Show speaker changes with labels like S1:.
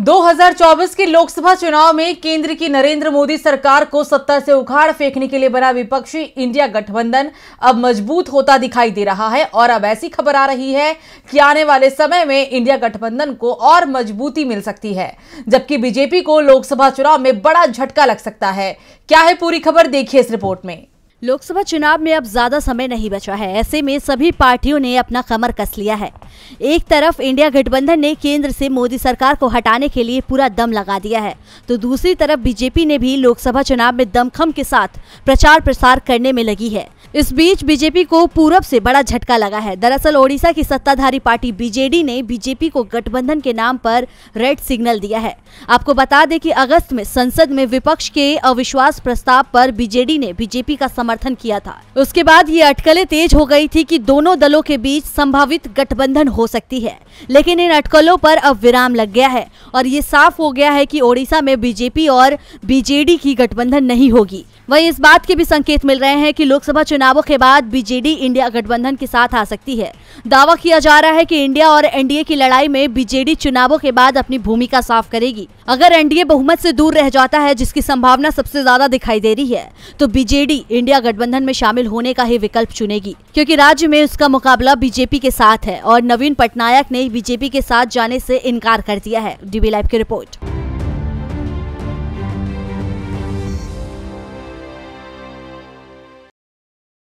S1: 2024 के लोकसभा चुनाव में केंद्र की नरेंद्र मोदी सरकार को सत्ता से उखाड़ फेंकने के लिए बना विपक्षी इंडिया गठबंधन अब मजबूत होता दिखाई दे रहा है और अब ऐसी खबर आ रही है कि आने वाले समय में इंडिया गठबंधन को और मजबूती मिल सकती है जबकि बीजेपी को लोकसभा चुनाव में बड़ा झटका लग सकता है क्या है पूरी खबर देखिए इस रिपोर्ट में लोकसभा चुनाव में अब ज्यादा समय नहीं बचा है ऐसे में सभी पार्टियों
S2: ने अपना कमर कस लिया है एक तरफ इंडिया गठबंधन ने केंद्र से मोदी सरकार को हटाने के लिए पूरा दम लगा दिया है तो दूसरी तरफ बीजेपी ने भी लोकसभा चुनाव में दमखम के साथ प्रचार प्रसार करने में लगी है इस बीच बीजेपी को पूरब से बड़ा झटका लगा है दरअसल ओडिशा की सत्ताधारी पार्टी बीजेडी ने बीजेपी को गठबंधन के नाम पर रेड सिग्नल दिया है आपको बता दें कि अगस्त में संसद में विपक्ष के अविश्वास प्रस्ताव पर बीजेडी ने बीजेपी का समर्थन किया था उसके बाद ये अटकलें तेज हो गई थी कि दोनों दलों के बीच संभावित गठबंधन हो सकती है लेकिन इन अटकलों पर अब विराम लग गया है और ये साफ हो गया है की ओडिशा में बीजेपी और बीजेडी की गठबंधन नहीं होगी वही इस बात के भी संकेत मिल रहे हैं की लोकसभा चुनाव चुनावों के बाद बीजेडी इंडिया गठबंधन के साथ आ सकती है दावा किया जा रहा है कि इंडिया और एनडीए की लड़ाई में बीजेडी चुनावों के बाद अपनी भूमिका साफ करेगी अगर एनडीए बहुमत से दूर रह जाता है जिसकी संभावना सबसे ज्यादा दिखाई दे रही है तो बीजेडी इंडिया गठबंधन में शामिल होने का ही विकल्प चुनेगी क्योंकि राज्य में उसका मुकाबला बीजेपी के साथ है और नवीन पटनायक ने बीजेपी के साथ जाने से इनकार कर दिया है डीबी लाइव की रिपोर्ट